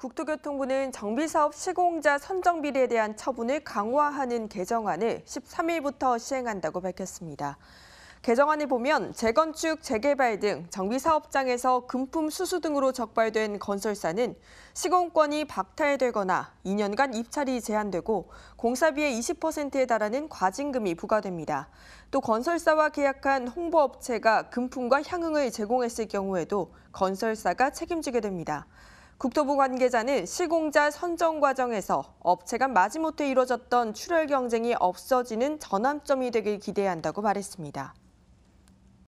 국토교통부는 정비사업 시공자 선정 비리에 대한 처분을 강화하는 개정안을 13일부터 시행한다고 밝혔습니다. 개정안을 보면 재건축, 재개발 등 정비사업장에서 금품 수수 등으로 적발된 건설사는 시공권이 박탈되거나 2년간 입찰이 제한되고 공사비의 20%에 달하는 과징금이 부과됩니다. 또 건설사와 계약한 홍보업체가 금품과 향응을 제공했을 경우에도 건설사가 책임지게 됩니다. 국토부 관계자는 시공자 선정 과정에서 업체 간 마지못해 이뤄졌던 출혈 경쟁이 없어지는 전환점이 되길 기대한다고 말했습니다.